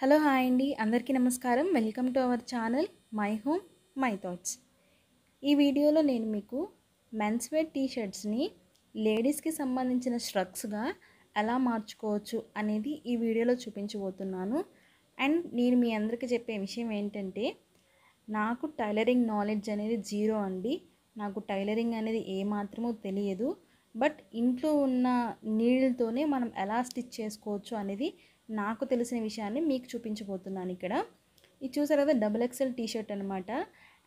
hello hi అండి అందరికీ నమస్కారం welcome to our channel my home my thoughts ఈ వీడియోలో నేను మీకు మెన్స్వేర్ టీ షర్ట్స్ని లేడీస్కి సంబంధించిన స్ట్రక్స్గా ఎలా మార్చుకోవచ్చు అనేది ఈ వీడియోలో చూపించబోతున్నాను అండ్ నేను మీ అందరికీ చెప్పే విషయం ఏంటంటే నాకు టైలరింగ్ నాలెడ్జ్ అనేది జీరో అండి నాకు టైలరింగ్ అనేది ఏమాత్రమో తెలియదు బట్ ఇంట్లో ఉన్న నీళ్ళతోనే మనం ఎలా స్టిచ్ చేసుకోవచ్చు అనేది నాకు తెలిసిన విషయాన్ని మీకు చూపించబోతున్నాను ఇక్కడ ఇది చూసారు కదా డబుల్ ఎక్సెల్ టీషర్ట్ అనమాట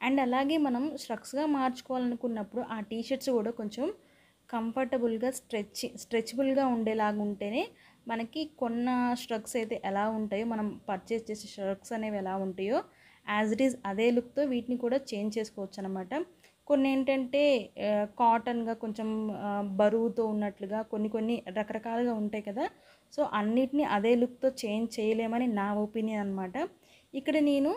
అండ్ అలాగే మనం స్ట్రక్స్గా మార్చుకోవాలనుకున్నప్పుడు ఆ టీషర్ట్స్ కూడా కొంచెం కంఫర్టబుల్గా స్ట్రెచ్ స్ట్రెచబుల్గా ఉండేలాగా ఉంటేనే మనకి కొన్న స్ట్రక్స్ అయితే ఎలా ఉంటాయో మనం పర్చేస్ చేసే స్ట్రక్స్ అనేవి ఎలా ఉంటాయో యాజ్ ఇట్ ఈజ్ అదే లుక్తో వీటిని కూడా చేంజ్ చేసుకోవచ్చు అనమాట కొన్ని ఏంటంటే కాటన్గా కొంచెం బరువుతో ఉన్నట్లుగా కొన్ని కొన్ని రకరకాలుగా ఉంటాయి కదా సో అన్నిటినీ అదే లుక్తో చేంజ్ చేయలేమని నా ఒపీనియన్ అనమాట ఇక్కడ నేను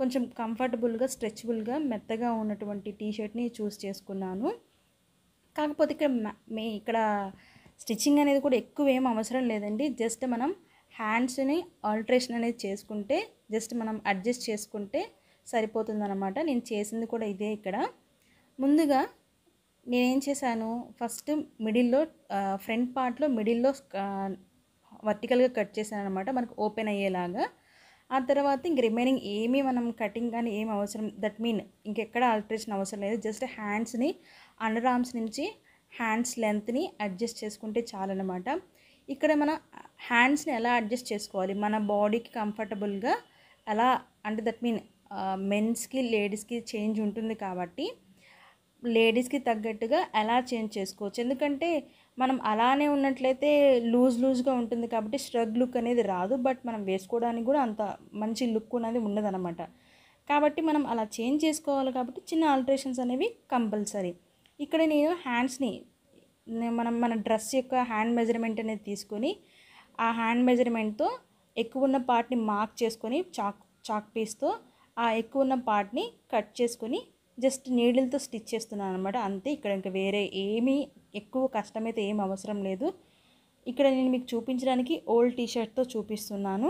కొంచెం కంఫర్టబుల్గా స్ట్రెచబుల్గా మెత్తగా ఉన్నటువంటి టీషర్ట్ని చూస్ చేసుకున్నాను కాకపోతే ఇక్కడ మే ఇక్కడ స్టిచ్చింగ్ అనేది కూడా ఎక్కువ ఏం అవసరం లేదండి జస్ట్ మనం హ్యాండ్స్ని ఆల్ట్రేషన్ అనేది చేసుకుంటే జస్ట్ మనం అడ్జస్ట్ చేసుకుంటే సరిపోతుందన్నమాట నేను చేసింది కూడా ఇదే ఇక్కడ ముందుగా నేనేం చేశాను ఫస్ట్ మిడిల్లో ఫ్రంట్ పార్ట్లో మిడిల్లో వర్టికల్గా కట్ చేశాను అనమాట మనకు ఓపెన్ అయ్యేలాగా ఆ తర్వాత ఇంక రిమైనింగ్ ఏమీ మనం కటింగ్ కానీ ఏం అవసరం దట్ మీన్ ఇంకెక్కడ ఆల్టరేషన్ అవసరం లేదు జస్ట్ హ్యాండ్స్ని అండర్ ఆర్మ్స్ నుంచి హ్యాండ్స్ లెంత్ని అడ్జస్ట్ చేసుకుంటే చాలన్నమాట ఇక్కడ మన హ్యాండ్స్ని ఎలా అడ్జస్ట్ చేసుకోవాలి మన బాడీకి కంఫర్టబుల్గా ఎలా అంటే దట్ మీన్ మెన్స్కి లేడీస్కి చేంజ్ ఉంటుంది కాబట్టి లేడీస్కి తగ్గట్టుగా ఎలా చేంజ్ చేసుకోవచ్చు ఎందుకంటే మనం అలానే ఉన్నట్లయితే లూజ్ లూజ్గా ఉంటుంది కాబట్టి స్ట్రగ్ లుక్ అనేది రాదు బట్ మనం వేసుకోవడానికి కూడా అంత మంచి లుక్ అనేది ఉండదన్నమాట కాబట్టి మనం అలా చేంజ్ చేసుకోవాలి కాబట్టి చిన్న ఆల్ట్రేషన్స్ అనేవి కంపల్సరీ ఇక్కడ నేను హ్యాండ్స్ని మనం మన డ్రెస్ యొక్క హ్యాండ్ మెజర్మెంట్ అనేది తీసుకొని ఆ హ్యాండ్ మెజర్మెంట్తో ఎక్కువ ఉన్న పార్ట్ని మార్క్ చేసుకొని చాక్ చాక్ పీస్తో ఆ ఎక్కువ ఉన్న పార్ట్ని కట్ చేసుకొని జస్ట్ నీడిల్తో స్టిచ్ చేస్తున్నాను అనమాట అంతే ఇక్కడ ఇంకా వేరే ఏమీ ఎక్కువ కష్టమైతే ఏం అవసరం లేదు ఇక్కడ నేను మీకు చూపించడానికి ఓల్డ్ టీషర్ట్తో చూపిస్తున్నాను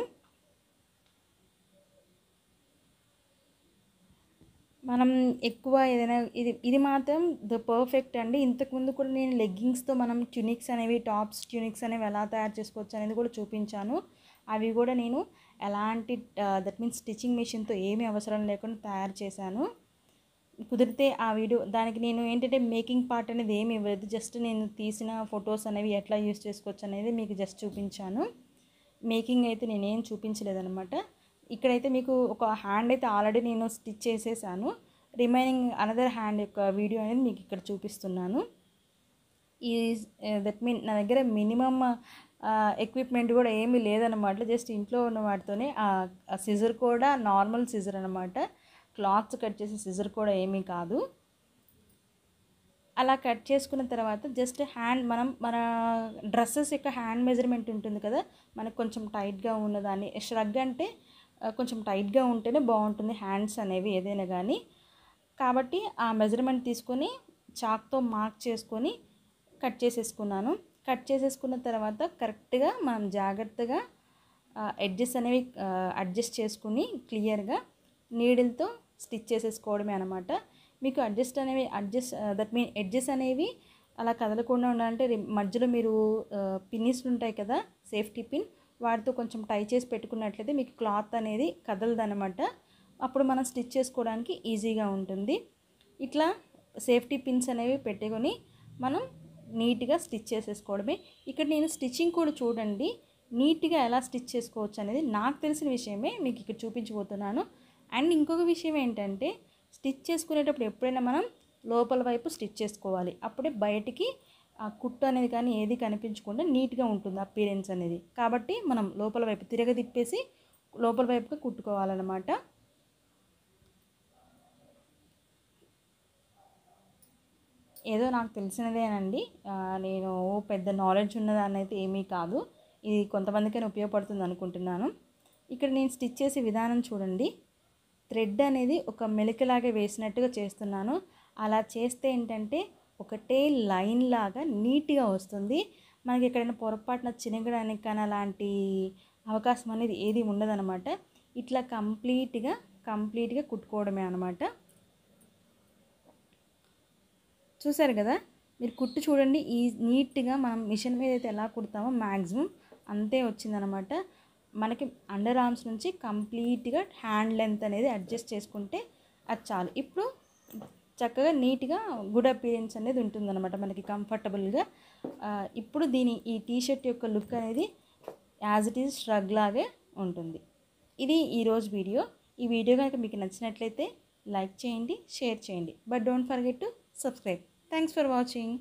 మనం ఎక్కువ ఏదైనా ఇది ఇది మాత్రం ద పర్ఫెక్ట్ అండి ఇంతకుముందు కూడా నేను లెగ్గింగ్స్తో మనం ట్యూనిక్స్ అనేవి టాప్స్ ట్యూనిక్స్ అనేవి ఎలా తయారు చేసుకోవచ్చు అనేది కూడా చూపించాను అవి కూడా నేను ఎలాంటి దట్ మీన్స్ స్టిచ్చింగ్ మిషన్తో ఏమీ అవసరం లేకుండా తయారు చేశాను కుదిరితే ఆ వీడియో దానికి నేను ఏంటంటే మేకింగ్ పార్ట్ అనేది ఏమి ఇవ్వలేదు జస్ట్ నేను తీసిన ఫొటోస్ అనేవి ఎట్లా యూస్ చేసుకోవచ్చు అనేది మీకు జస్ట్ చూపించాను మేకింగ్ అయితే నేనేం చూపించలేదనమాట ఇక్కడైతే మీకు ఒక హ్యాండ్ అయితే ఆల్రెడీ నేను స్టిచ్ చేసేసాను రిమైనింగ్ అనదర్ హ్యాండ్ యొక్క వీడియో అనేది మీకు ఇక్కడ చూపిస్తున్నాను ఈ దట్ మీన్ నా దగ్గర మినిమమ్ ఎక్విప్మెంట్ కూడా ఏమీ లేదనమాట జస్ట్ ఇంట్లో ఉన్న వాటితోనే ఆ సిజర్ కూడా నార్మల్ సిజర్ అనమాట క్లాత్స్ కట్ చేసే సిజర్ కూడా ఏమీ కాదు అలా కట్ చేసుకున్న తర్వాత జస్ట్ హ్యాండ్ మనం మన డ్రెస్సెస్ యొక్క హ్యాండ్ మెజర్మెంట్ ఉంటుంది కదా మనకు కొంచెం టైట్గా ఉన్నదాన్ని ష్రగ్ అంటే కొంచెం టైట్గా ఉంటేనే బాగుంటుంది హ్యాండ్స్ అనేవి ఏదైనా కానీ కాబట్టి ఆ మెజర్మెంట్ తీసుకొని చాక్తో మార్క్ చేసుకొని కట్ చేసేసుకున్నాను కట్ చేసేసుకున్న తర్వాత కరెక్ట్గా మనం జాగ్రత్తగా ఎడ్జెస్ అనేవి అడ్జస్ట్ చేసుకుని క్లియర్గా నీడిల్తో స్టిచ్ చేసేసుకోవడమే అనమాట మీకు అడ్జస్ట్ అనేవి అడ్జస్ట్ దట్ మీన్ ఎడ్జెస్ అనేవి అలా కదలకుండా ఉండాలంటే మధ్యలో మీరు పిన్నిస్ ఉంటాయి కదా సేఫ్టీ పిన్ వాటితో కొంచెం టై చేసి పెట్టుకున్నట్లయితే మీకు క్లాత్ అనేది కదలదనమాట అప్పుడు మనం స్టిచ్ చేసుకోవడానికి ఈజీగా ఉంటుంది ఇట్లా సేఫ్టీ పిన్స్ అనేవి పెట్టుకొని మనం నీట్గా స్టిచ్ చేసేసుకోవడమే ఇక్కడ నేను స్టిచ్చింగ్ కూడా చూడండి నీట్గా ఎలా స్టిచ్ చేసుకోవచ్చు అనేది నాకు తెలిసిన విషయమే మీకు ఇక్కడ చూపించబోతున్నాను అండ్ ఇంకొక విషయం ఏంటంటే స్టిచ్ చేసుకునేటప్పుడు ఎప్పుడైనా మనం లోపల వైపు స్టిచ్ చేసుకోవాలి అప్పుడే బయటికి ఆ కుట్టు అనేది కానీ ఏది కనిపించకుండా నీట్గా ఉంటుంది అపీరెన్స్ అనేది కాబట్టి మనం లోపల వైపు తిరగదిప్పేసి లోపల వైపుగా కుట్టుకోవాలన్నమాట ఏదో నాకు తెలిసినదేనండి నేను పెద్ద నాలెడ్జ్ ఉన్నదాన్ని అయితే ఏమీ కాదు ఇది కొంతమందికైనా ఉపయోగపడుతుంది అనుకుంటున్నాను ఇక్కడ నేను స్టిచ్ చేసే విధానం చూడండి థ్రెడ్ అనేది ఒక మెలికలాగా వేసినట్టుగా చేస్తున్నాను అలా చేస్తే ఏంటంటే ఒకటే లైన్ లాగా నీట్గా వస్తుంది మనకి ఎక్కడైనా పొరపాటున చినగడానికి కానీ అలాంటి అవకాశం అనేది ఏది ఉండదనమాట ఇట్లా కంప్లీట్గా కంప్లీట్గా కుట్టుకోవడమే అనమాట చూసారు కదా మీరు కుట్టు చూడండి ఈ నీట్గా మనం మిషన్ మీద అయితే ఎలా కుడతామో మ్యాక్సిమం అంతే వచ్చిందనమాట మనకి అండర్ ఆర్మ్స్ నుంచి కంప్లీట్గా హ్యాండ్ లెంత్ అనేది అడ్జస్ట్ చేసుకుంటే అది చాలు ఇప్పుడు చక్కగా నీట్గా గుడ్ అపీరియన్స్ అనేది ఉంటుందన్నమాట మనకి కంఫర్టబుల్గా ఇప్పుడు దీని ఈ టీషర్ట్ యొక్క లుక్ అనేది యాజ్ ఇట్ ఈజ్ స్ట్రగ్ లాగే ఉంటుంది ఇది ఈరోజు వీడియో ఈ వీడియో కనుక మీకు నచ్చినట్లయితే లైక్ చేయండి షేర్ చేయండి but don't forget to subscribe thanks for watching